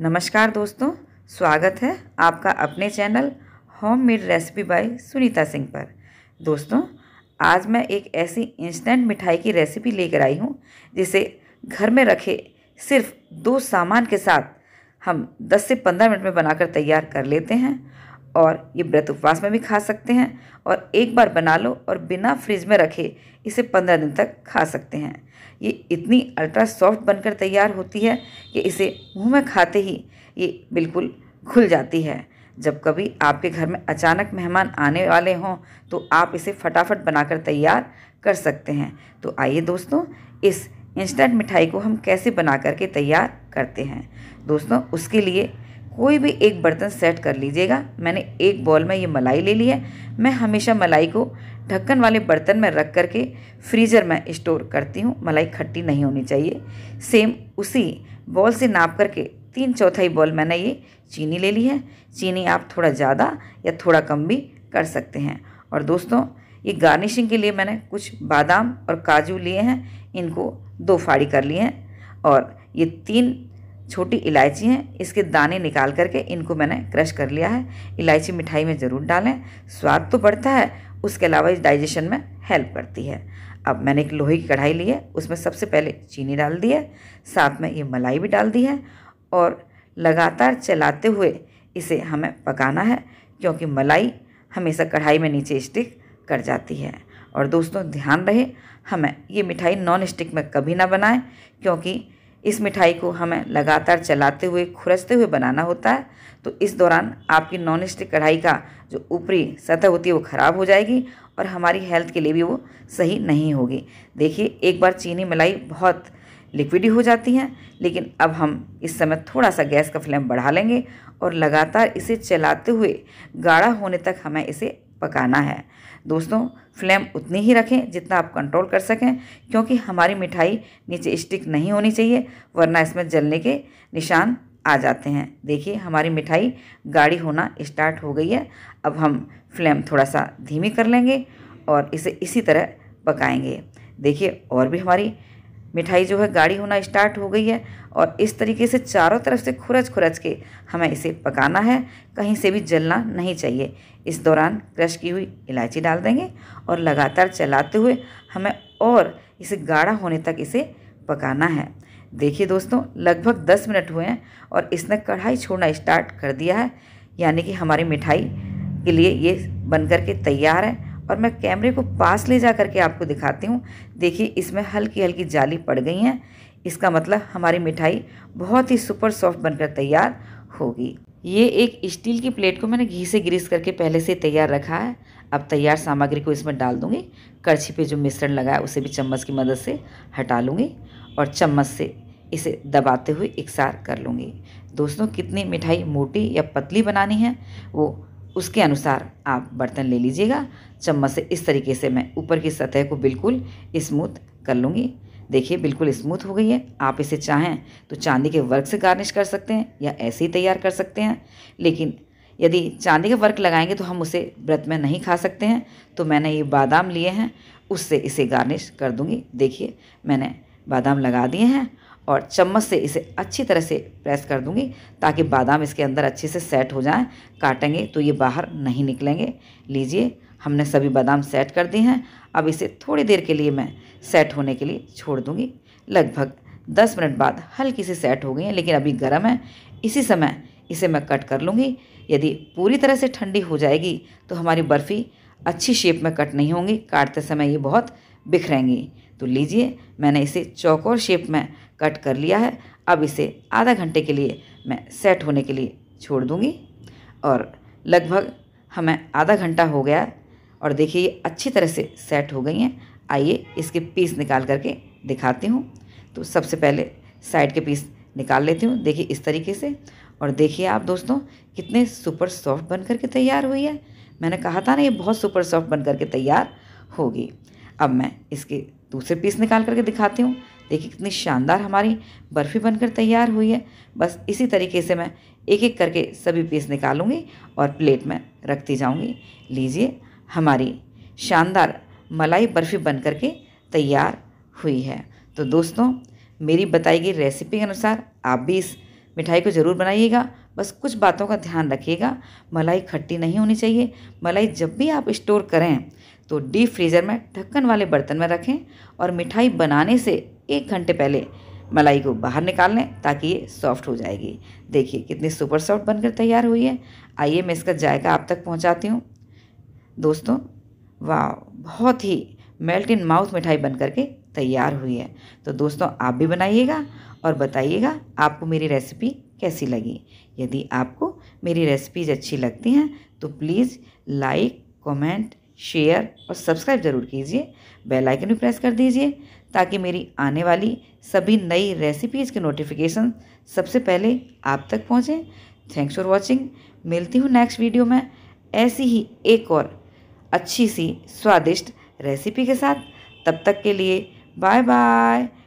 नमस्कार दोस्तों स्वागत है आपका अपने channel home made recipe by Sunita Singh पर दोस्तों आज मैं एक ऐसी इंस्टेंट मिठाई की रेसिपी लेकर आई हूँ जिसे घर में रखे सिर्फ दो सामान के साथ हम 10 से 15 मिनट में बनाकर तैयार कर लेते हैं और ये व्रत उपवास में भी खा सकते हैं और एक बार बना लो और बिना फ्रिज में रखे इसे पंद्रह दिन तक खा सकते हैं ये इतनी अल्ट्रा सॉफ्ट बनकर तैयार होती है कि इसे मुंह में खाते ही ये बिल्कुल खुल जाती है जब कभी आपके घर में अचानक मेहमान आने वाले हों तो आप इसे फटाफट बनाकर तैयार कर सकते हैं तो आइए दोस्तों इस इंस्टेंट मिठाई को हम कैसे बना करके तैयार करते हैं दोस्तों उसके लिए कोई भी एक बर्तन सेट कर लीजिएगा मैंने एक बॉल में ये मलाई ले ली है मैं हमेशा मलाई को ढक्कन वाले बर्तन में रख करके फ्रीज़र में स्टोर करती हूँ मलाई खट्टी नहीं होनी चाहिए सेम उसी बॉल से नाप करके तीन चौथाई बॉल मैंने ये चीनी ले ली है चीनी आप थोड़ा ज़्यादा या थोड़ा कम भी कर सकते हैं और दोस्तों ये गार्निशिंग के लिए मैंने कुछ बादाम और काजू लिए हैं इनको दो फाड़ी कर लिए हैं और ये तीन छोटी इलायची हैं इसके दाने निकाल करके इनको मैंने क्रश कर लिया है इलायची मिठाई में ज़रूर डालें स्वाद तो बढ़ता है उसके अलावा इस डाइजेशन में हेल्प करती है अब मैंने एक लोहे की कढ़ाई ली है उसमें सबसे पहले चीनी डाल दी है साथ में ये मलाई भी डाल दी है और लगातार चलाते हुए इसे हमें पकाना है क्योंकि मलाई हमेशा कढ़ाई में नीचे स्टिक कर जाती है और दोस्तों ध्यान रहे हमें ये मिठाई नॉन स्टिक में कभी ना बनाएं क्योंकि इस मिठाई को हमें लगातार चलाते हुए खुरचते हुए बनाना होता है तो इस दौरान आपकी नॉन स्टिक कढ़ाई का जो ऊपरी सतह होती है वो ख़राब हो जाएगी और हमारी हेल्थ के लिए भी वो सही नहीं होगी देखिए एक बार चीनी मलाई बहुत लिक्विड हो जाती हैं लेकिन अब हम इस समय थोड़ा सा गैस का फ्लेम बढ़ा लेंगे और लगातार इसे चलाते हुए गाढ़ा होने तक हमें इसे पकाना है दोस्तों फ्लेम उतनी ही रखें जितना आप कंट्रोल कर सकें क्योंकि हमारी मिठाई नीचे स्टिक नहीं होनी चाहिए वरना इसमें जलने के निशान आ जाते हैं देखिए हमारी मिठाई गाढ़ी होना स्टार्ट हो गई है अब हम फ्लेम थोड़ा सा धीमी कर लेंगे और इसे इसी तरह पकाएंगे देखिए और भी हमारी मिठाई जो है गाढ़ी होना स्टार्ट हो गई है और इस तरीके से चारों तरफ से खुरच खुरच के हमें इसे पकाना है कहीं से भी जलना नहीं चाहिए इस दौरान क्रश की हुई इलायची डाल देंगे और लगातार चलाते हुए हमें और इसे गाढ़ा होने तक इसे पकाना है देखिए दोस्तों लगभग दस मिनट हुए हैं और इसने कढ़ाई छोड़ना स्टार्ट कर दिया है यानी कि हमारी मिठाई के लिए ये बन कर के तैयार है और मैं कैमरे को पास ले जा करके आपको दिखाती हूँ देखिए इसमें हल्की हल्की जाली पड़ गई हैं इसका मतलब हमारी मिठाई बहुत ही सुपर सॉफ्ट बनकर तैयार होगी ये एक स्टील की प्लेट को मैंने घी से ग्रीस करके पहले से तैयार रखा है अब तैयार सामग्री को इसमें डाल दूँगी करछी पे जो मिश्रण लगा है उसे भी चम्मच की मदद से हटा लूँगी और चम्मच से इसे दबाते हुए इकसार कर लूँगी दोस्तों कितनी मिठाई मोटी या पतली बनानी है वो उसके अनुसार आप बर्तन ले लीजिएगा चम्मच से इस तरीके से मैं ऊपर की सतह को बिल्कुल स्मूथ कर लूँगी देखिए बिल्कुल स्मूथ हो गई है आप इसे चाहें तो चांदी के वर्क से गार्निश कर सकते हैं या ऐसे ही तैयार कर सकते हैं लेकिन यदि चांदी का वर्क लगाएंगे तो हम उसे व्रत में नहीं खा सकते हैं तो मैंने ये बादाम लिए हैं उससे इसे गार्निश कर दूँगी देखिए मैंने बादाम लगा दिए हैं और चम्मच से इसे अच्छी तरह से प्रेस कर दूंगी ताकि बादाम इसके अंदर अच्छे से सेट हो जाएं काटेंगे तो ये बाहर नहीं निकलेंगे लीजिए हमने सभी बादाम सेट कर दिए हैं अब इसे थोड़ी देर के लिए मैं सेट होने के लिए छोड़ दूँगी लगभग दस मिनट बाद हल्की सी सेट हो गई हैं लेकिन अभी गर्म है इसी समय इसे मैं कट कर लूँगी यदि पूरी तरह से ठंडी हो जाएगी तो हमारी बर्फ़ी अच्छी शेप में कट नहीं होंगी काटते समय ये बहुत बिखरेंगी तो लीजिए मैंने इसे चौकोर शेप में कट कर लिया है अब इसे आधा घंटे के लिए मैं सेट होने के लिए छोड़ दूँगी और लगभग हमें आधा घंटा हो गया और देखिए ये अच्छी तरह से सेट हो गई हैं आइए इसके पीस निकाल करके दिखाती हूँ तो सबसे पहले साइड के पीस निकाल लेती हूँ देखिए इस तरीके से और देखिए आप दोस्तों कितने सुपर सॉफ्ट बन करके तैयार हुई है मैंने कहा था ना ये बहुत सुपर सॉफ्ट बन करके तैयार होगी अब मैं इसके दूसरे पीस निकाल करके दिखाती हूँ देखिए कितनी शानदार हमारी बर्फ़ी बनकर तैयार हुई है बस इसी तरीके से मैं एक एक करके सभी पीस निकालूंगी और प्लेट में रखती जाऊंगी लीजिए हमारी शानदार मलाई बर्फ़ी बन के तैयार हुई है तो दोस्तों मेरी बताई गई रेसिपी के अनुसार आप भी इस मिठाई को ज़रूर बनाइएगा बस कुछ बातों का ध्यान रखिएगा मलाई खट्टी नहीं होनी चाहिए मलाई जब भी आप स्टोर करें तो डीप फ्रीज़र में ढक्कन वाले बर्तन में रखें और मिठाई बनाने से एक घंटे पहले मलाई को बाहर निकाल लें ताकि ये सॉफ्ट हो जाएगी देखिए कितनी सुपर सॉफ्ट बनकर तैयार हुई है आइए मैं इसका जायका आप तक पहुंचाती हूँ दोस्तों वाह बहुत ही मेल्ट इन माउथ मिठाई बन करके तैयार हुई है तो दोस्तों आप भी बनाइएगा और बताइएगा आपको मेरी रेसिपी कैसी लगी यदि आपको मेरी रेसिपीज़ अच्छी लगती हैं तो प्लीज़ लाइक कॉमेंट शेयर और सब्सक्राइब ज़रूर कीजिए बेल आइकन भी प्रेस कर दीजिए ताकि मेरी आने वाली सभी नई रेसिपीज़ के नोटिफिकेशन सबसे पहले आप तक पहुँचें थैंक्स फॉर वॉचिंग मिलती हूँ नेक्स्ट वीडियो में ऐसी ही एक और अच्छी सी स्वादिष्ट रेसिपी के साथ तब तक के लिए बाय बाय